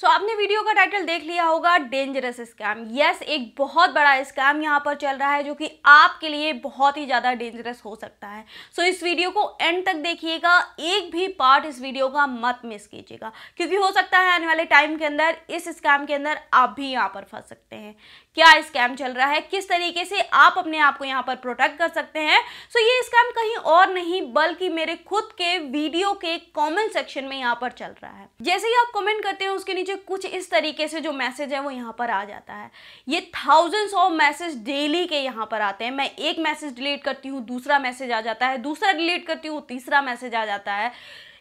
सो so, आपने video का title देख लिया होगा डेंजरस स्कैम यस एक बहुत बड़ा स्कैम यहाँ पर चल रहा है जो कि आपके लिए बहुत ही ज़्यादा डेंजरस हो सकता है सो so, इस वीडियो को एंड तक देखिएगा एक भी पार्ट इस वीडियो का मत मिस कीजिएगा क्योंकि हो सकता है आने वाले टाइम के अंदर इस स्कैम के अंदर आप भी यहाँ पर फंस सकते हैं क्या स्कैम चल रहा है किस तरीके से आप अपने आप को यहाँ पर प्रोटेक्ट कर सकते हैं सो so, ये स्कैम कहीं और नहीं बल्कि मेरे खुद के वीडियो के कॉमेंट सेक्शन में यहाँ पर चल रहा है जैसे ही आप कॉमेंट करते हैं उसके नीचे लीजिए कुछ इस तरीके से जो मैसेज है वो यहाँ पर आ जाता है ये थाउजेंड्स ऑफ मैसेज डेली के यहाँ पर आते हैं मैं एक मैसेज डिलीट करती हूँ दूसरा मैसेज आ जाता है दूसरा डिलीट करती हूँ तीसरा मैसेज आ जाता है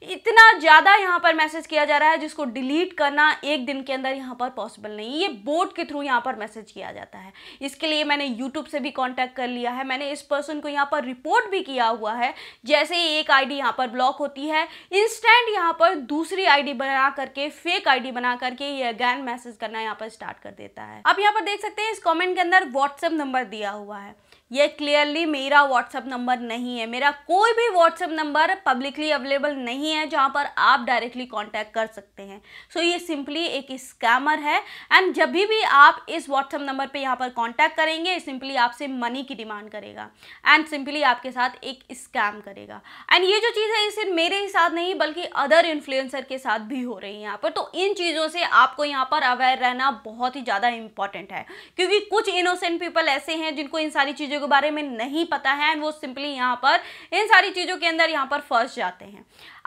इतना ज़्यादा यहाँ पर मैसेज किया जा रहा है जिसको डिलीट करना एक दिन के अंदर यहाँ पर पॉसिबल नहीं ये बोर्ड के थ्रू यहाँ पर मैसेज किया जाता है इसके लिए मैंने यूट्यूब से भी कॉन्टैक्ट कर लिया है मैंने इस पर्सन को यहाँ पर रिपोर्ट भी किया हुआ है जैसे ही एक आईडी यहाँ पर ब्लॉक होती है इंस्टेंट यहाँ पर दूसरी आई बना करके फेक आई बना करके ये अगैन मैसेज करना यहाँ पर स्टार्ट कर देता है आप यहाँ पर देख सकते हैं इस कॉमेंट के अंदर व्हाट्सएप नंबर दिया हुआ है ये क्लियरली मेरा व्हाट्सअप नंबर नहीं है मेरा कोई भी व्हाट्सअप नंबर पब्लिकली अवेलेबल नहीं है जहाँ पर आप डायरेक्टली कांटेक्ट कर सकते हैं सो so, ये सिंपली एक स्कैमर है एंड जब भी, भी आप इस व्हाट्सअप नंबर पे यहाँ पर कांटेक्ट करेंगे सिंपली आपसे मनी की डिमांड करेगा एंड सिंपली आपके साथ एक स्कैम करेगा एंड ये जो चीज़ है ये सिर्फ मेरे ही साथ नहीं बल्कि अदर इन्फ्लुएंसर के साथ भी हो रही है यहाँ पर तो इन चीज़ों से आपको यहाँ पर अवेयर रहना बहुत ही ज़्यादा इंपॉर्टेंट है क्योंकि कुछ इनोसेंट पीपल ऐसे हैं जिनको इन सारी चीज़ों चीज़ों के बारे में नहीं पता है एंड वो सिंपली यहाँ पर इन सारी चीज़ों के अंदर यहाँ पर फंस जाते हैं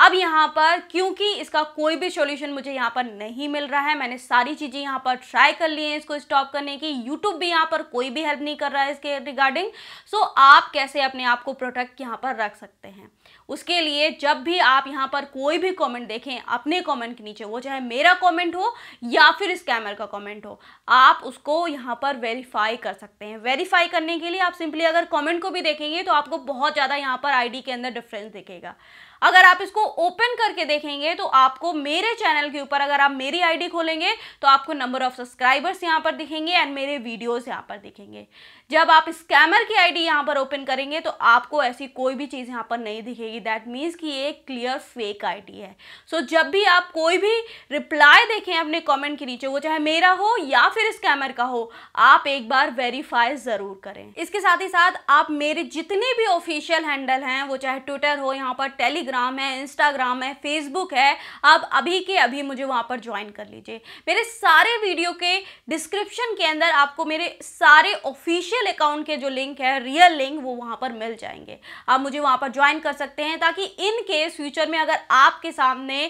अब यहाँ पर क्योंकि इसका कोई भी सोल्यूशन मुझे यहाँ पर नहीं मिल रहा है मैंने सारी चीज़ें यहाँ पर ट्राई कर ली हैं इसको स्टॉप करने की यूट्यूब भी यहाँ पर कोई भी हेल्प नहीं कर रहा है इसके रिगार्डिंग सो आप कैसे अपने आप को प्रोटेक्ट यहाँ पर रख सकते हैं उसके लिए जब भी आप यहाँ पर कोई भी कमेंट देखें अपने कमेंट के नीचे वो चाहे मेरा कमेंट हो या फिर स्कैमर का कमेंट हो आप उसको यहाँ पर वेरीफाई कर सकते हैं वेरीफाई करने के लिए आप सिंपली अगर कमेंट को भी देखेंगे तो आपको बहुत ज़्यादा यहाँ पर आईडी के अंदर डिफरेंस दिखेगा अगर आप इसको ओपन करके देखेंगे तो आपको मेरे चैनल के ऊपर अगर आप मेरी आईडी खोलेंगे तो आपको नंबर ऑफ सब्सक्राइबर्स यहाँ पर दिखेंगे एंड मेरे वीडियोस यहाँ पर दिखेंगे जब आप स्कैमर की आईडी यहाँ पर ओपन करेंगे तो आपको ऐसी कोई भी चीज़ यहाँ पर नहीं दिखेगी दैट मीन्स कि ये क्लियर फेक आई है सो so, जब भी आप कोई भी रिप्लाई देखें अपने कमेंट के नीचे वो चाहे मेरा हो या फिर स्कैमर का हो आप एक बार वेरीफाई ज़रूर करें इसके साथ ही साथ आप मेरे जितने भी ऑफिशियल हैंडल हैं वो चाहे ट्विटर हो यहाँ पर टेलीग्राम टेलीग्राम है इंस्टाग्राम है फेसबुक है आप अभी के अभी मुझे वहाँ पर ज्वाइन कर लीजिए मेरे सारे वीडियो के डिस्क्रिप्शन के अंदर आपको मेरे सारे ऑफिशियल अकाउंट के जो लिंक है रियल लिंक वो वहाँ पर मिल जाएंगे आप मुझे वहाँ पर ज्वाइन कर सकते हैं ताकि इन केस फ्यूचर में अगर आपके सामने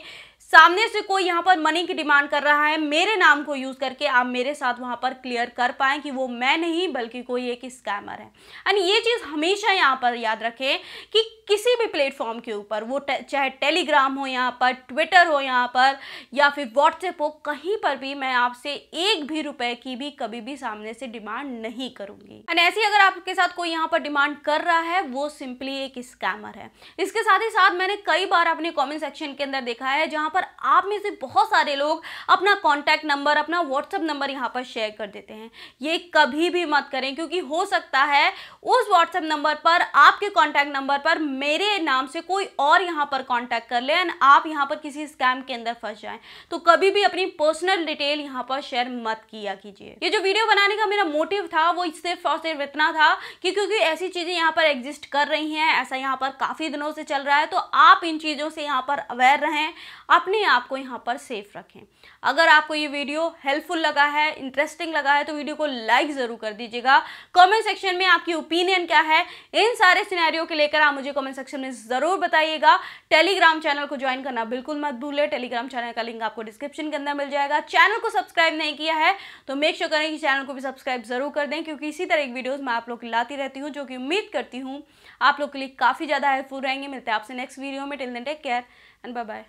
सामने से कोई यहाँ पर मनी की डिमांड कर रहा है मेरे नाम को यूज़ करके आप मेरे साथ वहां पर क्लियर कर पाए कि वो मैं नहीं बल्कि कोई एक स्कैमर है एंड ये चीज़ हमेशा यहाँ पर याद रखें कि किसी भी प्लेटफॉर्म के ऊपर वो चाहे टेलीग्राम हो यहाँ पर ट्विटर हो यहाँ पर या फिर व्हाट्सएप हो कहीं पर भी मैं आपसे एक भी रुपए की भी कभी भी सामने से डिमांड नहीं करूंगी एंड ऐसी अगर आपके साथ कोई यहाँ पर डिमांड कर रहा है वो सिंपली एक स्कैमर है इसके साथ ही साथ मैंने कई बार अपने कॉमेंट सेक्शन के अंदर देखा है जहां पर पर आप में से बहुत सारे लोग अपना कॉन्टैक्ट नंबर अपना व्हाट्सअप नंबर यहाँ पर शेयर कर देते हैं ये कभी भी मत करें क्योंकि हो सकता है उस व्हाट्सअप नंबर पर आपके कॉन्टैक्ट नंबर पर मेरे नाम से कोई और यहाँ पर कॉन्टैक्ट कर ले एंड आप यहाँ पर किसी स्कैम के अंदर फंस जाए तो कभी भी अपनी पर्सनल डिटेल यहाँ पर शेयर मत किया कीजिए ये जो वीडियो बनाने का मेरा मोटिव था वो सिर्फ और सिर्फ इतना था कि क्योंकि ऐसी चीज़ें यहाँ पर एग्जिस्ट कर रही हैं ऐसा यहाँ पर काफ़ी दिनों से चल रहा है तो आप इन चीज़ों से यहाँ पर अवेयर रहें अपने अपने आप को यहाँ पर सेफ रखें अगर आपको ये वीडियो हेल्पफुल लगा है इंटरेस्टिंग लगा है तो वीडियो को लाइक ज़रूर कर दीजिएगा कमेंट सेक्शन में आपकी ओपिनियन क्या है इन सारे सिनेरियो के लेकर आप मुझे कमेंट सेक्शन में ज़रूर बताइएगा टेलीग्राम चैनल को ज्वाइन करना बिल्कुल मत भूलें टेलीग्राम चैनल का लिंक आपको डिस्क्रिप्शन के अंदर मिल जाएगा चैनल को सब्सक्राइब नहीं किया है तो मेक श्योर करें कि चैनल को भी सब्सक्राइब ज़रूर कर दें क्योंकि इसी तरह की वीडियोज़ मैं आप लोग की लाती रहती हूँ जो कि उम्मीद करती हूँ आप लोग के लिए काफ़ी ज़्यादा हेल्पफुल रहेंगे मिलते हैं आपसे नेक्स्ट वीडियो में टेल दें take care and bye bye